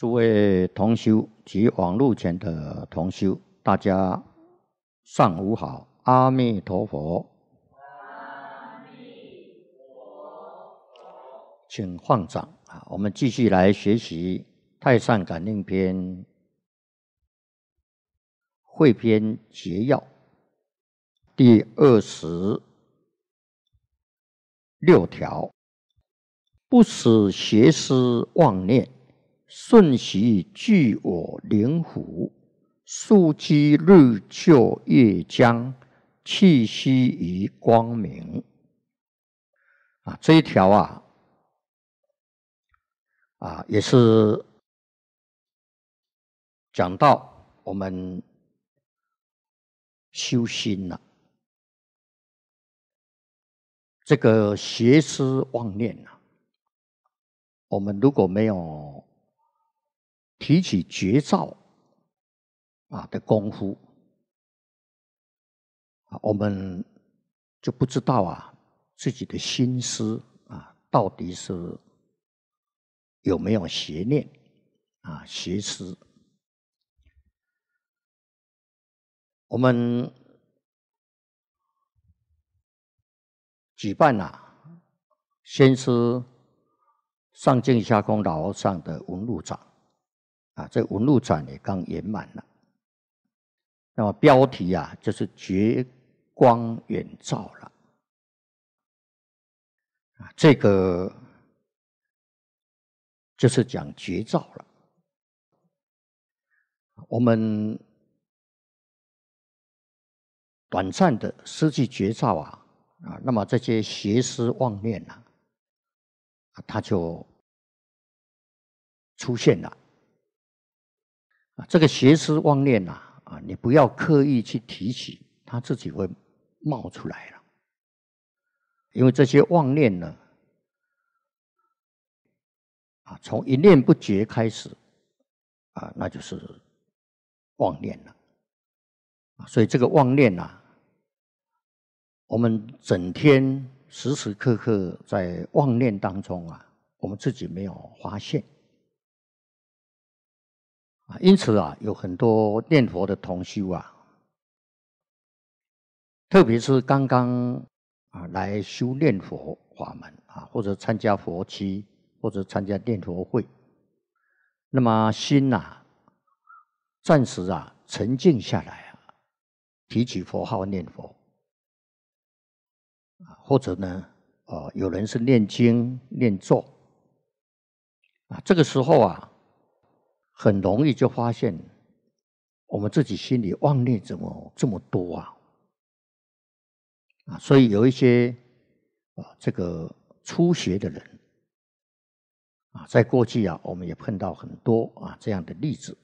诸位同修及网络前的同修，大家上午好！阿弥陀佛！阿弥陀佛！请放掌啊！我们继续来学习《太上感应篇》汇编节要第二十六条：不使邪思妄念。瞬息俱我灵符，素积日就夜将气息于光明。啊，这一条啊，啊，也是讲到我们修心呐，这个邪思妄念呐，我们如果没有。提起绝招啊的功夫啊，我们就不知道啊自己的心思啊到底是有没有邪念啊邪思。我们举办了先师上镜下空老和尚的文路展。啊，这纹路转也刚圆满了。那么标题啊，就是“绝光远照”了。啊，这个就是讲绝照了。我们短暂的失去绝照啊，啊，那么这些邪思妄念呢，它就出现了。啊，这个邪思妄念呐，啊，你不要刻意去提起，它自己会冒出来了。因为这些妄念呢，啊，从一念不绝开始，啊，那就是妄念了。啊，所以这个妄念呐，我们整天时时刻刻在妄念当中啊，我们自己没有发现。啊，因此啊，有很多念佛的同修啊，特别是刚刚啊来修念佛法门啊，或者参加佛期，或者参加念佛会，那么心呐，暂时啊沉静下来啊，提起佛号念佛啊，或者呢，哦，有人是念经念咒啊，这个时候啊。很容易就发现，我们自己心里妄念怎么这么多啊？啊，所以有一些啊，这个初学的人啊，在过去啊，我们也碰到很多啊这样的例子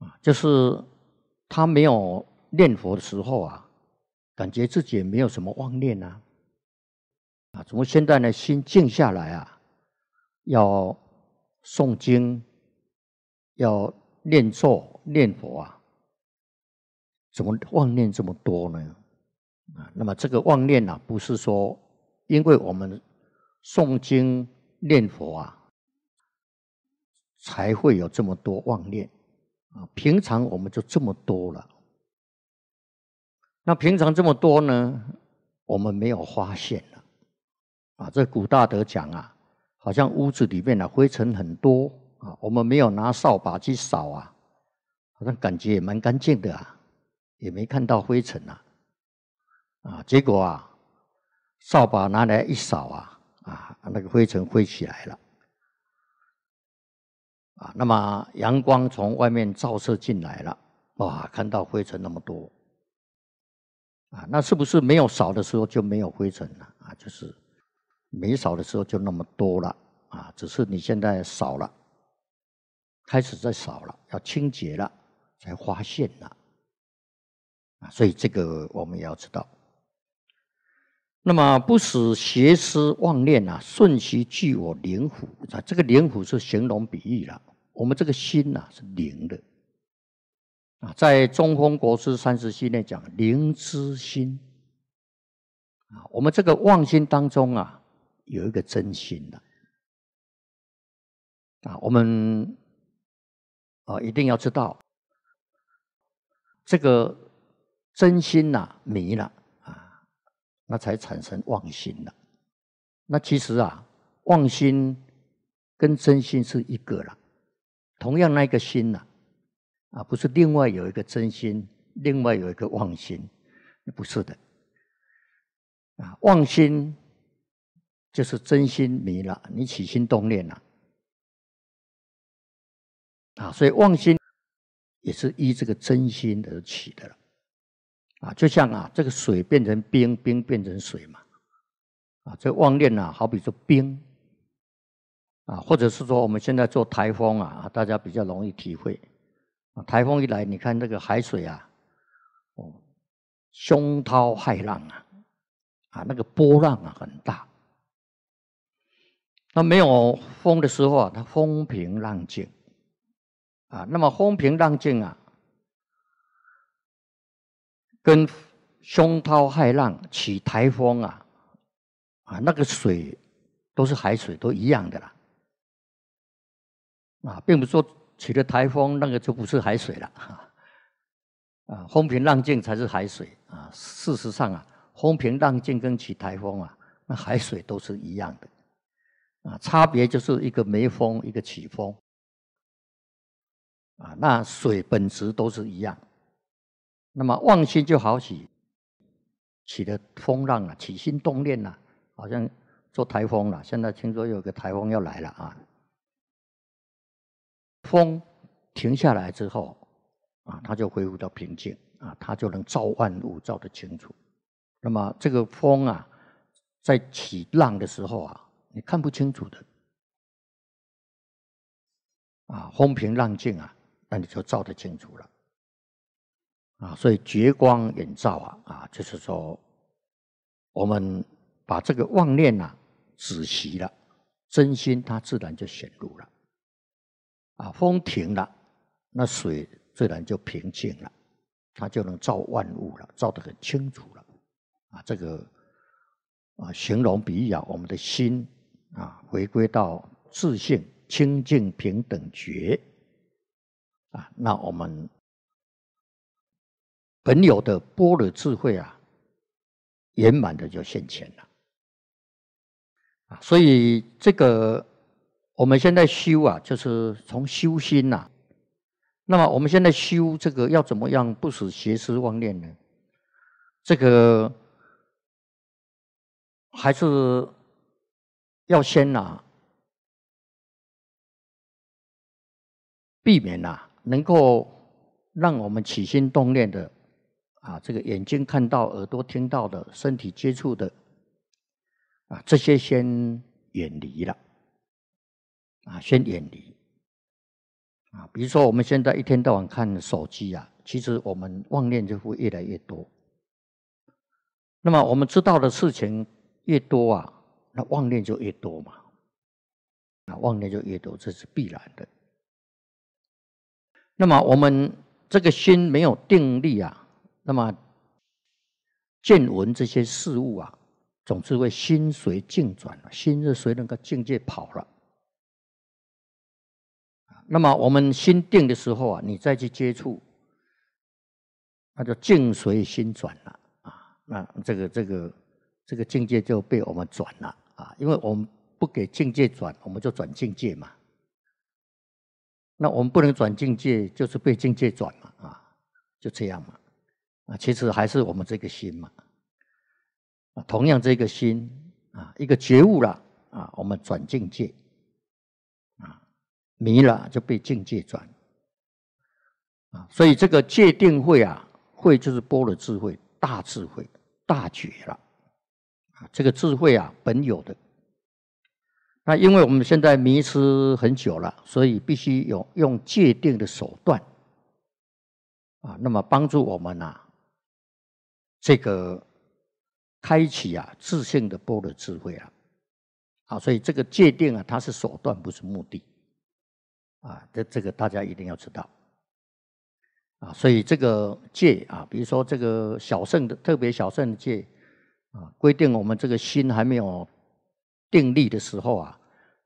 啊，就是他没有念佛的时候啊，感觉自己也没有什么妄念啊，啊，怎么现在呢，心静下来啊，要。诵经要念咒、念佛啊，怎么妄念这么多呢？啊，那么这个妄念呢，不是说因为我们诵经念佛啊，才会有这么多妄念啊。平常我们就这么多了，那平常这么多呢，我们没有发现了啊。这古大德讲啊。好像屋子里面的灰尘很多啊，我们没有拿扫把去扫啊，好像感觉也蛮干净的啊，也没看到灰尘啊，啊，结果啊，扫把拿来一扫啊，啊，那个灰尘飞起来了，啊，那么阳光从外面照射进来了，哇，看到灰尘那么多，啊，那是不是没有扫的时候就没有灰尘了啊？就是。没少的时候就那么多了啊，只是你现在少了，开始在少了，要清洁了，才发现了啊。所以这个我们也要知道。那么不使邪思妄念啊，顺其具我灵符，啊，这个灵符是形容比喻了。我们这个心呐是灵的啊，在中峰国师三十七念讲灵之心啊，我们这个妄心当中啊。有一个真心的啊，我们啊一定要知道这个真心呐迷了啊，那才产生妄心的。那其实啊，妄心跟真心是一个了，同样那一个心呐啊，不是另外有一个真心，另外有一个妄心，不是的啊，妄心。就是真心迷了，你起心动念了啊，所以妄心也是依这个真心而起的了啊。就像啊，这个水变成冰，冰变成水嘛啊。这妄念呢，好比说冰啊，或者是说我们现在做台风啊，大家比较容易体会。台风一来，你看那个海水啊，哦，凶涛骇浪啊，啊，那个波浪啊很大。那没有风的时候啊，它风平浪静，啊，那么风平浪静啊，跟凶涛骇浪、起台风啊，啊，那个水都是海水，都一样的啦，啊，并不说起了台风那个就不是海水了，啊，风平浪静才是海水啊。事实上啊，风平浪静跟起台风啊，那海水都是一样的。啊，差别就是一个没风，一个起风。啊，那水本质都是一样。那么旺心就好起，起的风浪啊，起心动念啊，好像做台风了。现在听说有个台风要来了啊。风停下来之后，啊，它就恢复到平静啊，它就能照万物照得清楚。那么这个风啊，在起浪的时候啊。你看不清楚的啊，风平浪静啊，那你就照得清楚了啊。所以觉光眼照啊，啊，就是说我们把这个妄念呐止息了，真心它自然就显露了啊。风停了，那水自然就平静了，它就能照万物了，照得很清楚了啊。这个啊，形容比喻啊，我们的心。啊，回归到自信、清净平等觉啊，那我们本有的般若智慧啊，圆满的就现前了啊。所以这个我们现在修啊，就是从修心呐。那么我们现在修这个要怎么样不使邪思妄念呢？这个还是。要先呐，避免呐，能够让我们起心动念的啊，这个眼睛看到、耳朵听到的、身体接触的啊，这些先远离了，啊，先远离，啊，比如说我们现在一天到晚看手机啊，其实我们妄念就会越来越多。那么我们知道的事情越多啊。那妄念就越多嘛，那妄念就越多，这是必然的。那么我们这个心没有定力啊，那么见闻这些事物啊，总是会心随境转了，心是随那个境界跑了。那么我们心定的时候啊，你再去接触，那就境随心转了啊，那这个这个这个境界就被我们转了。啊，因为我们不给境界转，我们就转境界嘛。那我们不能转境界，就是被境界转嘛。啊，就这样嘛。啊，其实还是我们这个心嘛。啊，同样这个心啊，一个觉悟了啊，我们转境界啊，迷了就被境界转啊。所以这个界定慧啊，慧就是波罗智慧，大智慧，大觉了。这个智慧啊，本有的。那因为我们现在迷失很久了，所以必须有用界定的手段啊，那么帮助我们啊，这个开启啊自信的波的智慧啊，啊，所以这个界定啊，它是手段，不是目的啊。这这个大家一定要知道啊。所以这个界啊，比如说这个小圣的特别小圣的界。啊，规定我们这个心还没有定力的时候啊，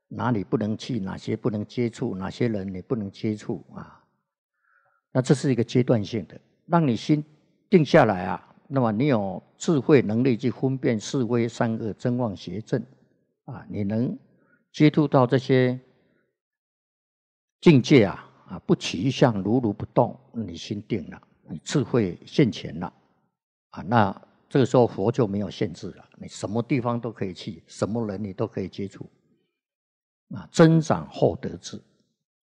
哪里不能去，哪些不能接触，哪些人你不能接触啊？那这是一个阶段性的，让你心定下来啊。那么你有智慧能力去分辨四威、三恶、真妄、邪正啊，你能接触到这些境界啊啊，不取相，如如不动，你心定了，你智慧现前了啊，那。这个时候，佛就没有限制了，你什么地方都可以去，什么人你都可以接触，啊，增长后德智，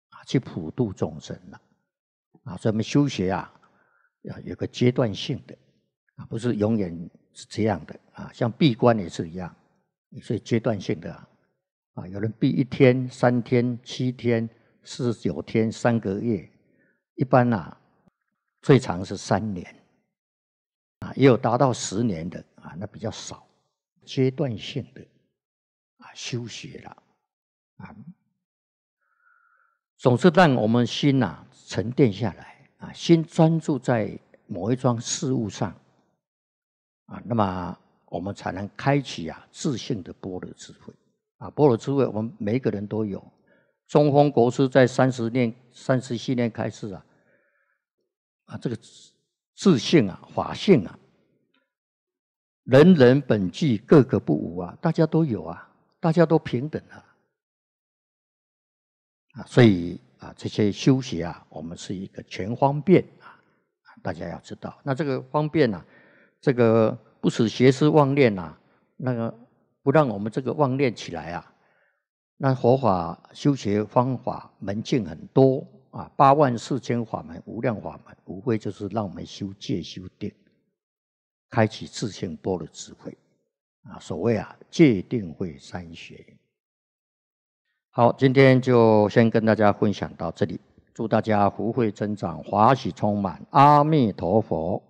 啊，去普度众生了，啊，所以我们修学啊，要有个阶段性的，啊，不是永远是这样的，啊，像闭关也是一样，所以阶段性的，啊，有人闭一天、三天、七天、四十九天、三个月，一般啊，最长是三年。也有达到十年的啊，那比较少，阶段性的啊，休学了啊，总是让我们心呐沉淀下来啊，心专注在某一桩事物上啊，那么我们才能开启啊自信的般若智慧啊，般若智慧我们每个人都有。中峰国师在三十年、三十系年开始啊，啊，这个自信啊，法性啊。人人本具，个个不无啊，大家都有啊，大家都平等啊，啊，所以啊，这些修习啊，我们是一个全方便啊，大家要知道，那这个方便呢，这个不使邪思妄念呐，那个不让我们这个妄念起来啊，那佛法修学方法门径很多啊，八万四千法门，无量法门，无非就是让我们修戒、修定。开启自性波的智慧，啊，所谓啊戒定慧三学。好，今天就先跟大家分享到这里，祝大家福慧增长，华喜充满，阿弥陀佛。